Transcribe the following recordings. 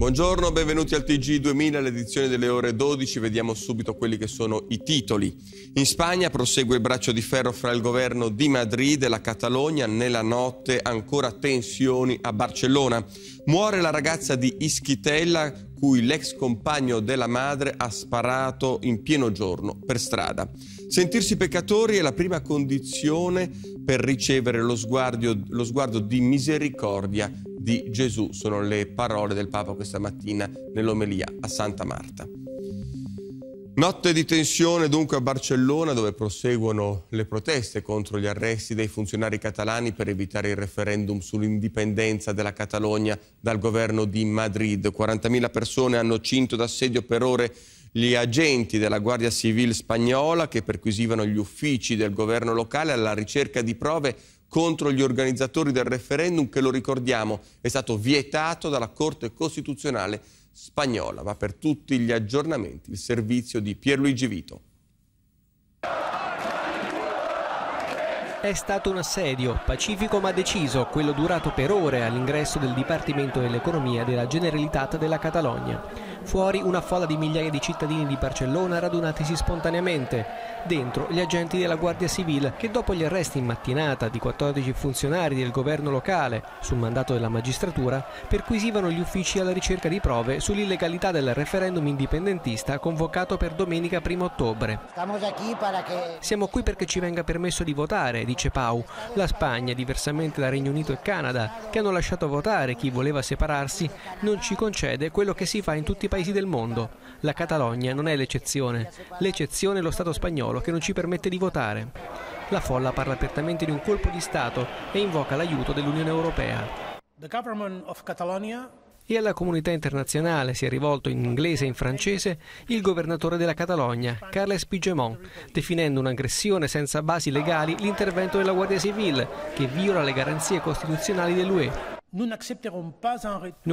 Buongiorno, benvenuti al TG2000, l'edizione delle ore 12. Vediamo subito quelli che sono i titoli. In Spagna prosegue il braccio di ferro fra il governo di Madrid e la Catalogna. Nella notte ancora tensioni a Barcellona. Muore la ragazza di Ischitella, cui l'ex compagno della madre ha sparato in pieno giorno per strada. Sentirsi peccatori è la prima condizione per ricevere lo sguardo, lo sguardo di misericordia di Gesù. Sono le parole del Papa questa mattina nell'omelia a Santa Marta. Notte di tensione dunque a Barcellona dove proseguono le proteste contro gli arresti dei funzionari catalani per evitare il referendum sull'indipendenza della Catalogna dal governo di Madrid. 40.000 persone hanno cinto d'assedio per ore gli agenti della Guardia Civile spagnola che perquisivano gli uffici del governo locale alla ricerca di prove contro gli organizzatori del referendum che, lo ricordiamo, è stato vietato dalla Corte Costituzionale spagnola. Ma per tutti gli aggiornamenti il servizio di Pierluigi Vito. È stato un assedio, pacifico ma deciso, quello durato per ore all'ingresso del Dipartimento dell'Economia della Generalitat della Catalogna. Fuori una folla di migliaia di cittadini di Barcellona radunatisi spontaneamente. Dentro gli agenti della Guardia Civile che dopo gli arresti in mattinata di 14 funzionari del governo locale, sul mandato della magistratura, perquisivano gli uffici alla ricerca di prove sull'illegalità del referendum indipendentista convocato per domenica 1 ottobre. Siamo qui perché ci venga permesso di votare dice Pau. La Spagna, diversamente da Regno Unito e Canada, che hanno lasciato votare chi voleva separarsi, non ci concede quello che si fa in tutti i paesi del mondo. La Catalogna non è l'eccezione. L'eccezione è lo Stato spagnolo che non ci permette di votare. La folla parla apertamente di un colpo di Stato e invoca l'aiuto dell'Unione Europea. The government of Catalonia e alla comunità internazionale si è rivolto in inglese e in francese il governatore della Catalogna, Carles Puigdemont, definendo un'aggressione senza basi legali l'intervento della Guardia Civile che viola le garanzie costituzionali dell'UE. Non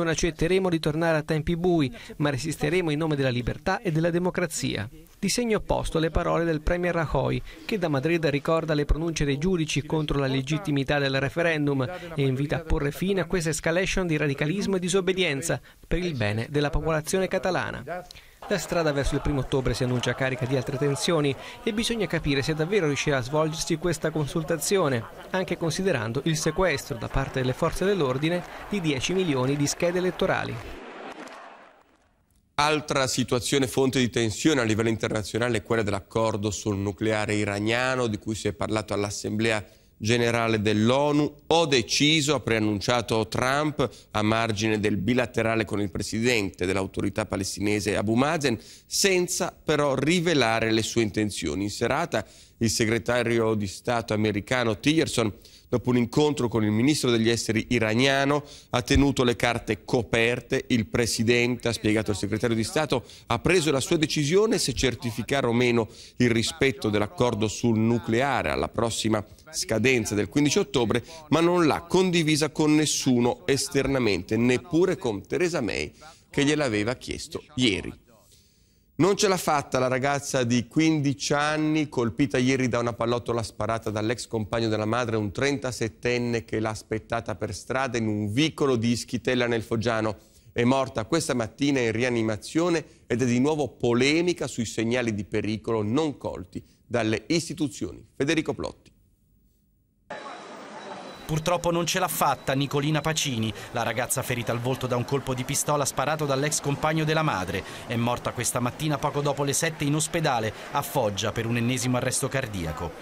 accetteremo di tornare a tempi bui, ma resisteremo in nome della libertà e della democrazia. Di segno opposto le parole del Premier Rajoy, che da Madrid ricorda le pronunce dei giudici contro la legittimità del referendum e invita a porre fine a questa escalation di radicalismo e disobbedienza per il bene della popolazione catalana. La strada verso il primo ottobre si annuncia carica di altre tensioni e bisogna capire se davvero riuscirà a svolgersi questa consultazione, anche considerando il sequestro da parte delle forze dell'ordine di 10 milioni di schede elettorali. Altra situazione fonte di tensione a livello internazionale è quella dell'accordo sul nucleare iraniano di cui si è parlato all'Assemblea generale dell'ONU, ho deciso, ha preannunciato Trump a margine del bilaterale con il presidente dell'autorità palestinese Abu Mazen, senza però rivelare le sue intenzioni. In serata il segretario di Stato americano Tillerson dopo un incontro con il ministro degli esteri iraniano, ha tenuto le carte coperte, il presidente, ha spiegato il segretario di Stato, ha preso la sua decisione se certificare o meno il rispetto dell'accordo sul nucleare alla prossima scadenza del 15 ottobre, ma non l'ha condivisa con nessuno esternamente, neppure con Teresa May che gliel'aveva chiesto ieri. Non ce l'ha fatta la ragazza di 15 anni, colpita ieri da una pallottola sparata dall'ex compagno della madre, un 37enne che l'ha aspettata per strada in un vicolo di Ischitella nel Foggiano. È morta questa mattina in rianimazione ed è di nuovo polemica sui segnali di pericolo non colti dalle istituzioni. Federico Plotti. Purtroppo non ce l'ha fatta Nicolina Pacini, la ragazza ferita al volto da un colpo di pistola sparato dall'ex compagno della madre. È morta questa mattina poco dopo le 7 in ospedale a Foggia per un ennesimo arresto cardiaco.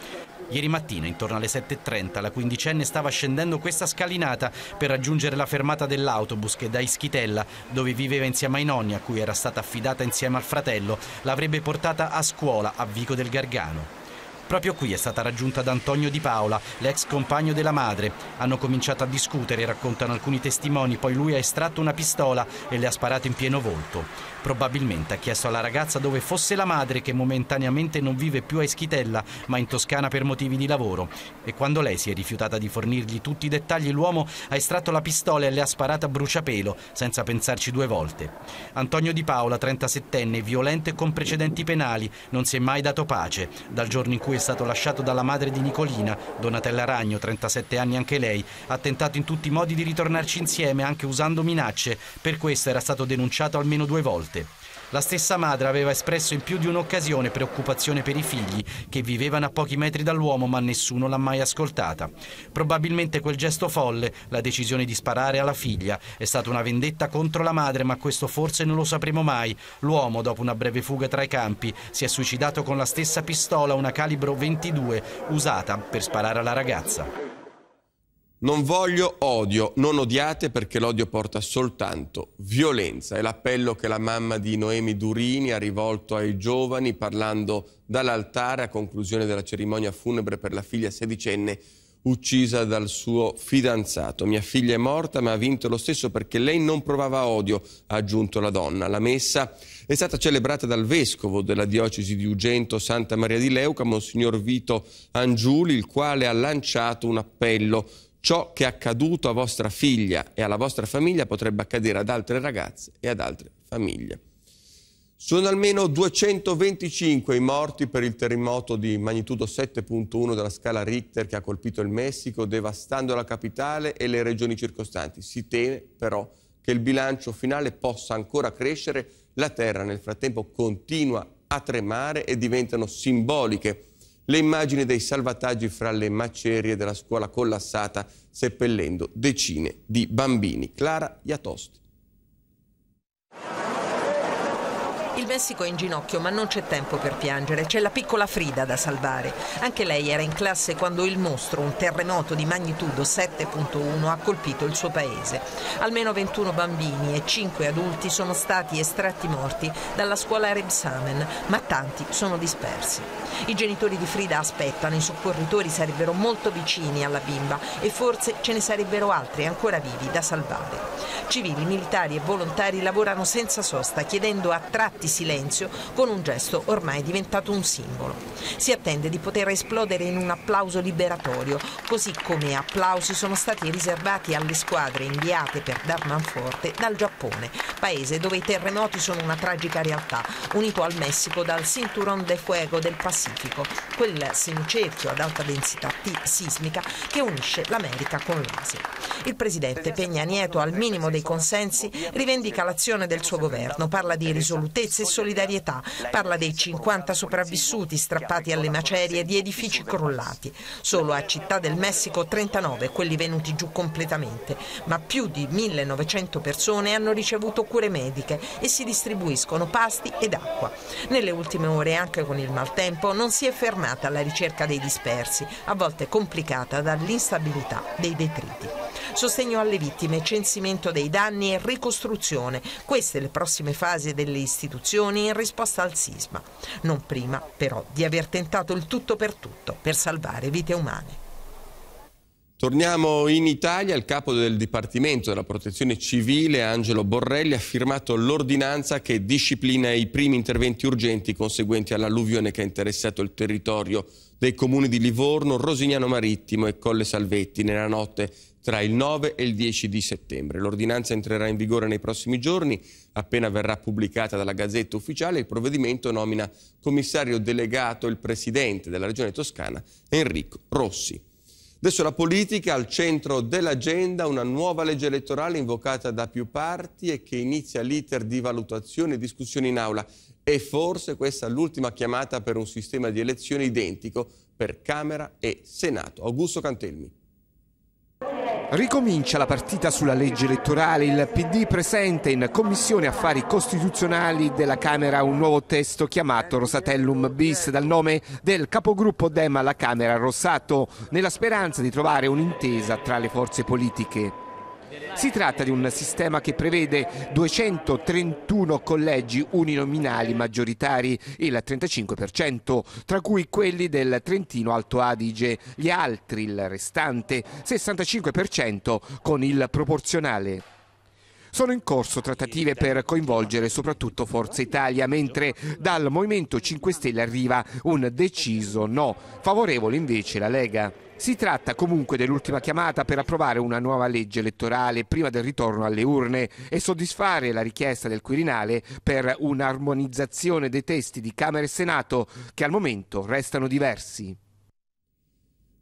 Ieri mattina, intorno alle 7.30, la quindicenne stava scendendo questa scalinata per raggiungere la fermata dell'autobus che da Ischitella, dove viveva insieme ai nonni a cui era stata affidata insieme al fratello, l'avrebbe portata a scuola a Vico del Gargano. Proprio qui è stata raggiunta da Antonio Di Paola, l'ex compagno della madre. Hanno cominciato a discutere, raccontano alcuni testimoni, poi lui ha estratto una pistola e le ha sparato in pieno volto. Probabilmente ha chiesto alla ragazza dove fosse la madre che momentaneamente non vive più a Ischitella, ma in Toscana per motivi di lavoro. E quando lei si è rifiutata di fornirgli tutti i dettagli, l'uomo ha estratto la pistola e le ha sparato a bruciapelo, senza pensarci due volte. Antonio Di Paola, 37enne, violento e con precedenti penali, non si è mai dato pace. Dal giorno in cui è stato lasciato dalla madre di Nicolina, Donatella Ragno, 37 anni anche lei, ha tentato in tutti i modi di ritornarci insieme anche usando minacce, per questo era stato denunciato almeno due volte. La stessa madre aveva espresso in più di un'occasione preoccupazione per i figli, che vivevano a pochi metri dall'uomo ma nessuno l'ha mai ascoltata. Probabilmente quel gesto folle, la decisione di sparare alla figlia, è stata una vendetta contro la madre ma questo forse non lo sapremo mai. L'uomo, dopo una breve fuga tra i campi, si è suicidato con la stessa pistola, una calibro 22, usata per sparare alla ragazza. Non voglio odio, non odiate perché l'odio porta soltanto violenza. È l'appello che la mamma di Noemi Durini ha rivolto ai giovani parlando dall'altare a conclusione della cerimonia funebre per la figlia sedicenne uccisa dal suo fidanzato. Mia figlia è morta ma ha vinto lo stesso perché lei non provava odio, ha aggiunto la donna. La messa è stata celebrata dal vescovo della diocesi di Ugento Santa Maria di Leuca, Monsignor Vito Angiuli, il quale ha lanciato un appello ciò che è accaduto a vostra figlia e alla vostra famiglia potrebbe accadere ad altre ragazze e ad altre famiglie. Sono almeno 225 i morti per il terremoto di magnitudo 7.1 della scala Richter che ha colpito il Messico, devastando la capitale e le regioni circostanti. Si teme però che il bilancio finale possa ancora crescere, la terra nel frattempo continua a tremare e diventano simboliche le immagini dei salvataggi fra le macerie della scuola collassata, seppellendo decine di bambini. Clara Iatosti. Il Messico è in ginocchio, ma non c'è tempo per piangere. C'è la piccola Frida da salvare. Anche lei era in classe quando il mostro, un terremoto di magnitudo 7.1, ha colpito il suo paese. Almeno 21 bambini e 5 adulti sono stati estratti morti dalla scuola Rebsamen, ma tanti sono dispersi. I genitori di Frida aspettano, i soccorritori sarebbero molto vicini alla bimba e forse ce ne sarebbero altri ancora vivi da salvare. Civili, militari e volontari lavorano senza sosta, chiedendo a tratti minuti silenzio con un gesto ormai diventato un simbolo. Si attende di poter esplodere in un applauso liberatorio, così come applausi sono stati riservati alle squadre inviate per dar manforte dal Giappone, paese dove i terremoti sono una tragica realtà, unito al Messico dal Cinturón de Fuego del Pacifico, quel semicerchio ad alta densità sismica che unisce l'America con l'Asia. Il presidente Peña Nieto, al minimo dei consensi, rivendica l'azione del suo governo, parla di risolutezza Vigilanza e Solidarietà. Parla dei 50 sopravvissuti strappati alle macerie di edifici crollati. Solo a Città del Messico 39 quelli venuti giù completamente, ma più di 1900 persone hanno ricevuto cure mediche e si distribuiscono pasti ed acqua. Nelle ultime ore, anche con il maltempo, non si è fermata la ricerca dei dispersi, a volte complicata dall'instabilità dei detriti sostegno alle vittime, censimento dei danni e ricostruzione. Queste le prossime fasi delle istituzioni in risposta al sisma. Non prima, però, di aver tentato il tutto per tutto per salvare vite umane. Torniamo in Italia, il capo del Dipartimento della Protezione Civile, Angelo Borrelli, ha firmato l'ordinanza che disciplina i primi interventi urgenti conseguenti all'alluvione che ha interessato il territorio dei comuni di Livorno, Rosignano Marittimo e Colle Salvetti nella notte tra il 9 e il 10 di settembre. L'ordinanza entrerà in vigore nei prossimi giorni, appena verrà pubblicata dalla Gazzetta Ufficiale, il provvedimento nomina commissario delegato il presidente della Regione Toscana, Enrico Rossi. Adesso la politica al centro dell'agenda, una nuova legge elettorale invocata da più parti e che inizia l'iter di valutazione e discussione in aula. E forse questa è l'ultima chiamata per un sistema di elezioni identico per Camera e Senato. Augusto Cantelmi. Ricomincia la partita sulla legge elettorale. Il PD presenta in Commissione Affari Costituzionali della Camera un nuovo testo chiamato Rosatellum bis dal nome del capogruppo Dem alla Camera Rossato, nella speranza di trovare un'intesa tra le forze politiche. Si tratta di un sistema che prevede 231 collegi uninominali maggioritari, il 35%, tra cui quelli del Trentino Alto Adige, gli altri, il restante 65% con il proporzionale. Sono in corso trattative per coinvolgere soprattutto Forza Italia, mentre dal Movimento 5 Stelle arriva un deciso no, favorevole invece la Lega. Si tratta comunque dell'ultima chiamata per approvare una nuova legge elettorale prima del ritorno alle urne e soddisfare la richiesta del Quirinale per un'armonizzazione dei testi di Camera e Senato che al momento restano diversi.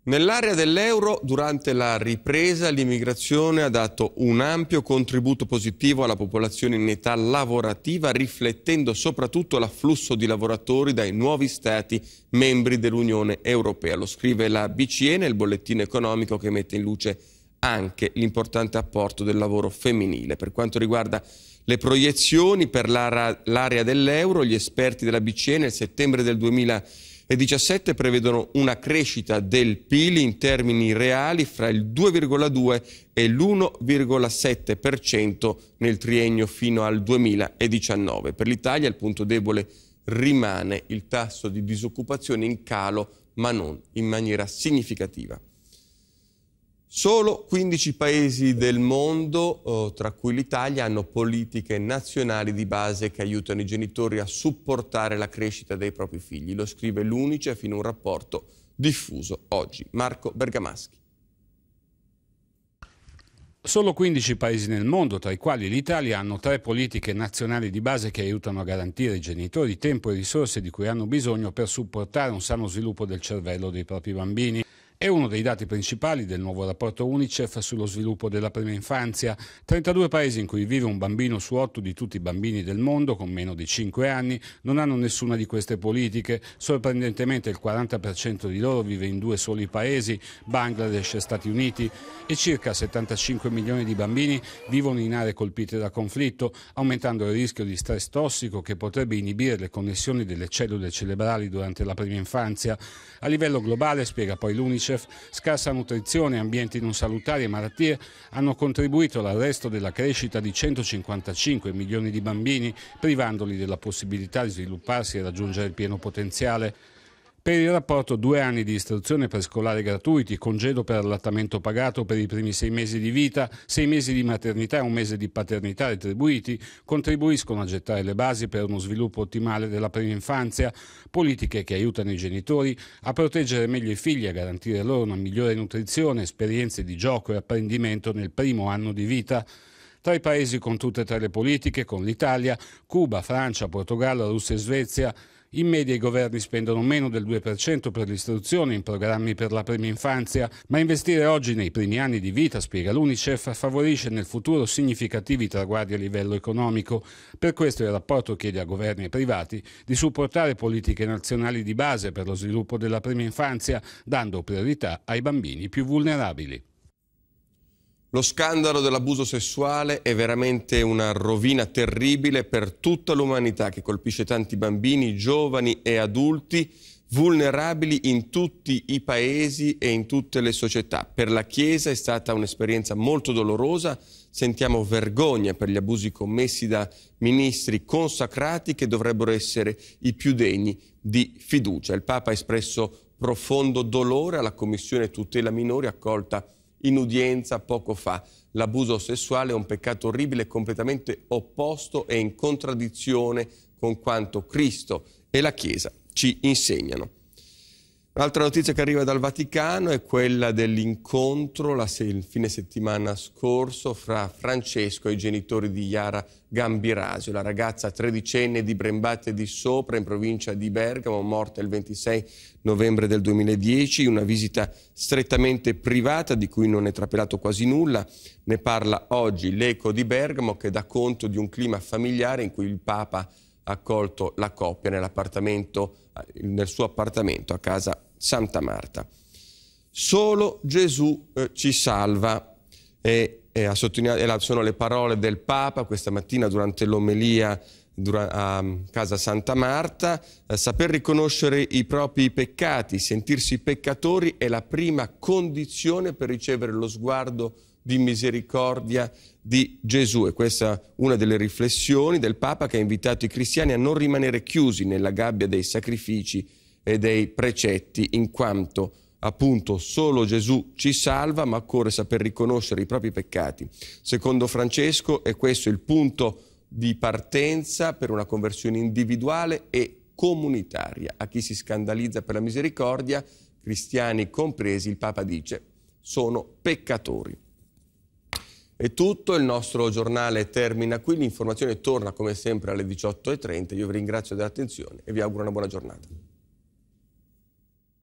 Nell'area dell'euro, durante la ripresa, l'immigrazione ha dato un ampio contributo positivo alla popolazione in età lavorativa, riflettendo soprattutto l'afflusso di lavoratori dai nuovi Stati membri dell'Unione Europea. Lo scrive la BCE nel bollettino economico che mette in luce anche l'importante apporto del lavoro femminile. Per quanto riguarda le proiezioni per l'area dell'euro, gli esperti della BCE nel settembre del 2020 e 17 prevedono una crescita del PIL in termini reali fra il 2,2 e l'1,7% nel triennio fino al 2019. Per l'Italia il punto debole rimane il tasso di disoccupazione in calo ma non in maniera significativa. Solo 15 paesi del mondo, oh, tra cui l'Italia, hanno politiche nazionali di base che aiutano i genitori a supportare la crescita dei propri figli. Lo scrive l'UNICEF in un rapporto diffuso oggi. Marco Bergamaschi. Solo 15 paesi nel mondo, tra i quali l'Italia, hanno tre politiche nazionali di base che aiutano a garantire ai genitori tempo e risorse di cui hanno bisogno per supportare un sano sviluppo del cervello dei propri bambini. È uno dei dati principali del nuovo rapporto UNICEF sullo sviluppo della prima infanzia. 32 paesi in cui vive un bambino su 8 di tutti i bambini del mondo con meno di 5 anni non hanno nessuna di queste politiche. Sorprendentemente il 40% di loro vive in due soli paesi, Bangladesh e Stati Uniti, e circa 75 milioni di bambini vivono in aree colpite da conflitto, aumentando il rischio di stress tossico che potrebbe inibire le connessioni delle cellule cerebrali durante la prima infanzia. A livello globale, spiega poi l'UNICEF, UNICEF, scarsa nutrizione, ambienti non salutari e malattie hanno contribuito all'arresto della crescita di 155 milioni di bambini, privandoli della possibilità di svilupparsi e raggiungere il pieno potenziale. Per il rapporto due anni di istruzione prescolare gratuiti, congedo per allattamento pagato per i primi sei mesi di vita, sei mesi di maternità e un mese di paternità retribuiti contribuiscono a gettare le basi per uno sviluppo ottimale della prima infanzia, politiche che aiutano i genitori a proteggere meglio i figli, e a garantire loro una migliore nutrizione, esperienze di gioco e apprendimento nel primo anno di vita tra i paesi con tutte e tre le politiche, con l'Italia, Cuba, Francia, Portogallo, Russia e Svezia, in media i governi spendono meno del 2% per l'istruzione in programmi per la prima infanzia, ma investire oggi nei primi anni di vita, spiega l'Unicef, favorisce nel futuro significativi traguardi a livello economico. Per questo il rapporto chiede a governi e privati di supportare politiche nazionali di base per lo sviluppo della prima infanzia, dando priorità ai bambini più vulnerabili. Lo scandalo dell'abuso sessuale è veramente una rovina terribile per tutta l'umanità che colpisce tanti bambini, giovani e adulti vulnerabili in tutti i paesi e in tutte le società. Per la Chiesa è stata un'esperienza molto dolorosa, sentiamo vergogna per gli abusi commessi da ministri consacrati che dovrebbero essere i più degni di fiducia. Il Papa ha espresso profondo dolore alla Commissione tutela minori accolta in udienza poco fa. L'abuso sessuale è un peccato orribile completamente opposto e in contraddizione con quanto Cristo e la Chiesa ci insegnano. Un'altra notizia che arriva dal Vaticano è quella dell'incontro la se il fine settimana scorso fra Francesco e i genitori di Iara Gambirasio, la ragazza tredicenne di Brembate di Sopra in provincia di Bergamo, morta il 26 novembre del 2010, una visita strettamente privata di cui non è trapelato quasi nulla. Ne parla oggi l'Eco di Bergamo che dà conto di un clima familiare in cui il Papa accolto la coppia eh, nel suo appartamento a casa Santa Marta. Solo Gesù eh, ci salva. E, e sono le parole del Papa questa mattina durante l'omelia a casa Santa Marta, eh, saper riconoscere i propri peccati, sentirsi peccatori è la prima condizione per ricevere lo sguardo di misericordia di Gesù e questa è una delle riflessioni del Papa che ha invitato i cristiani a non rimanere chiusi nella gabbia dei sacrifici e dei precetti in quanto appunto solo Gesù ci salva ma occorre saper riconoscere i propri peccati. Secondo Francesco è questo il punto di partenza per una conversione individuale e comunitaria. A chi si scandalizza per la misericordia, cristiani compresi, il Papa dice, sono peccatori. È tutto, il nostro giornale termina qui, l'informazione torna come sempre alle 18.30, io vi ringrazio dell'attenzione e vi auguro una buona giornata.